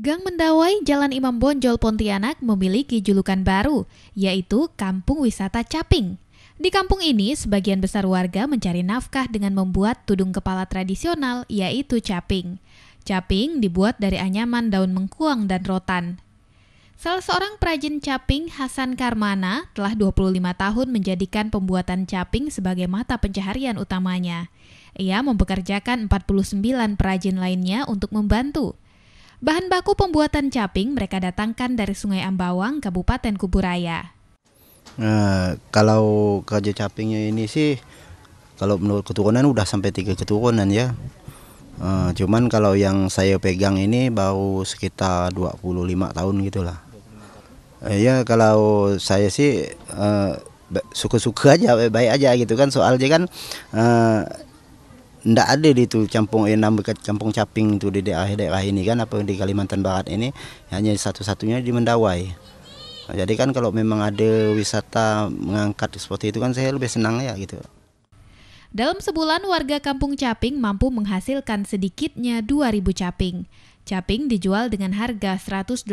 Gang Mendawai Jalan Imam Bonjol Pontianak memiliki julukan baru, yaitu Kampung Wisata Caping. Di kampung ini, sebagian besar warga mencari nafkah dengan membuat tudung kepala tradisional, yaitu caping. Caping dibuat dari anyaman daun mengkuang dan rotan. Salah seorang perajin caping, Hasan Karmana, telah 25 tahun menjadikan pembuatan caping sebagai mata pencaharian utamanya. Ia mempekerjakan 49 perajin lainnya untuk membantu, Bahan baku pembuatan caping mereka datangkan dari Sungai Ambawang, Kabupaten Kuburaya. Nah, kalau kerja capingnya ini sih, kalau menurut keturunan udah sampai tiga keturunan ya. Uh, cuman kalau yang saya pegang ini baru sekitar 25 tahun gitulah. Uh, ya kalau saya sih suka eh, suka-suka aja baik-baik aja gitu kan soalnya kan uh, ndak ada di tu kampung enam eh, dekat kampung Caping itu di daerah-daerah ini kan apa di Kalimantan Barat ini hanya satu-satunya di Mendawai. Jadi kan kalau memang ada wisata mengangkat seperti itu kan saya lebih senang ya gitu. Dalam sebulan warga Kampung Caping mampu menghasilkan sedikitnya 2000 caping. Caping dijual dengan harga 180000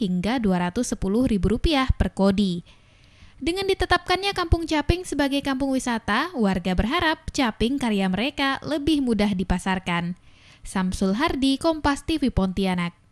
hingga 210.000 rupiah per kodi. Dengan ditetapkannya Kampung Caping sebagai kampung wisata, warga berharap Caping karya mereka lebih mudah dipasarkan. Samsul Hardi, Kompas TV Pontianak.